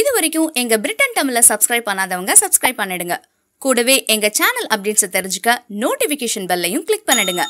இது வரைக்கும் எங்கள் பிரிட்டன் தமிழில் சப்ஸ்கிரைப் பண்ணாதவங்க சப்ஸ்கிரைப் பண்ணிடுங்க கூடவே எங்கள் சேனல் அப்டேட்ஸை தெரிஞ்சுக்க நோட்டிஃபிகேஷன் பெல்லையும் கிளிக் பண்ணிடுங்க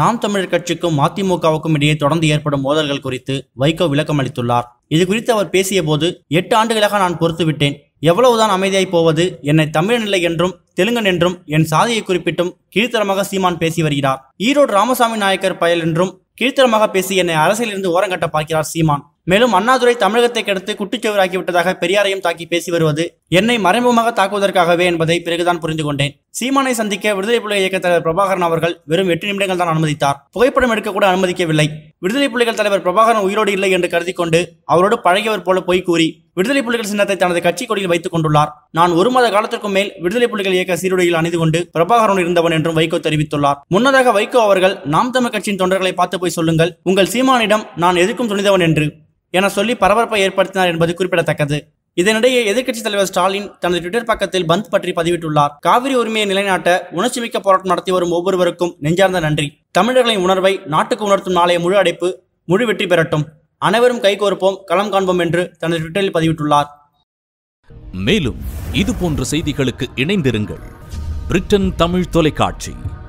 நாம் தமிழர் கட்சிக்கும் அதிமுகவுக்கும் இடையே தொடர்ந்து ஏற்படும் மோதல்கள் குறித்து வைகோ விளக்கம் அளித்துள்ளார் இது குறித்து அவர் பேசிய போது எட்டு ஆண்டுகளாக நான் பொறுத்து விட்டேன் எவ்வளவுதான் அமைதியாய் போவது என்னை தமிழன் இல்லை என்றும் தெலுங்கன் என்றும் என் சாதியை குறிப்பிட்டும் கீழ்த்தரமாக சீமான் பேசி வருகிறார் ஈரோடு ராமசாமி நாயக்கர் பயல் என்றும் கீழ்த்தரமாக பேசி என்னை அரசியலிருந்து ஓரங்கட்ட பார்க்கிறார் சீமான் மேலும் அண்ணாதுரை தமிழகத்தை கெடுத்து விட்டதாக பெரியாரையும் தாக்கி பேசி வருவது என்னை மறைமுகமாக தாக்குவதற்காகவே என்பதை பிறகுதான் புரிந்து கொண்டேன் சீமானை சந்திக்க விடுதலை புலிகள் இயக்கத் தலைவர் பிரபாகரன் அவர்கள் வெறும் எட்டு நிமிடங்கள் தான் அனுமதித்தார் புகைப்படம் எடுக்கக்கூட அனுமதிக்கவில்லை விடுதலை புலிகள் தலைவர் பிரபாகரன் உயிரோடு இல்லை என்று கருதி கொண்டு அவரோடு பழகியவர் போல போய் கூறி விடுதலை புலிகள் சின்னத்தை தனது கட்சி கொடியில் வைத்துக் கொண்டுள்ளார் நான் ஒரு மாத காலத்திற்கும் மேல் விடுதலை புலிகள் இயக்க சீருடையில் அணிந்து கொண்டு பிரபாகரன் இருந்தவன் என்றும் வைகோ தெரிவித்துள்ளார் முன்னதாக வைகோ அவர்கள் நாம் தமிழ் கட்சியின் தொண்டர்களை பார்த்து போய் சொல்லுங்கள் உங்கள் சீமானிடம் நான் எதிர்க்கும் துணிந்தவன் என்று என சொல்லி பரபரப்பை ஏற்படுத்தினார் என்பது குறிப்பிடத்தக்கது இதனிடையே எதிர்க்கட்சித் தலைவர் ஸ்டாலின் தனது ட்விட்டர் பக்கத்தில் பந்த் பற்றி பதிவிட்டுள்ளார் காவிரி உரிமையை நிலைநாட்ட உணர்ச்சிமிக்க போராட்டம் நடத்தி வரும் ஒவ்வொருவருக்கும் நெஞ்சார்ந்த நன்றி தமிழர்களின் உணர்வை நாட்டுக்கு உணர்த்தும் நாளைய முழு அடைப்பு முழு வெற்றி பெறட்டும் அனைவரும் கைகோர்ப்போம் களம் காண்போம் என்று தனது ட்விட்டரில் பதிவிட்டுள்ளார் மேலும் இது போன்ற செய்திகளுக்கு இணைந்திருங்கள் பிரிட்டன் தமிழ் தொலைக்காட்சி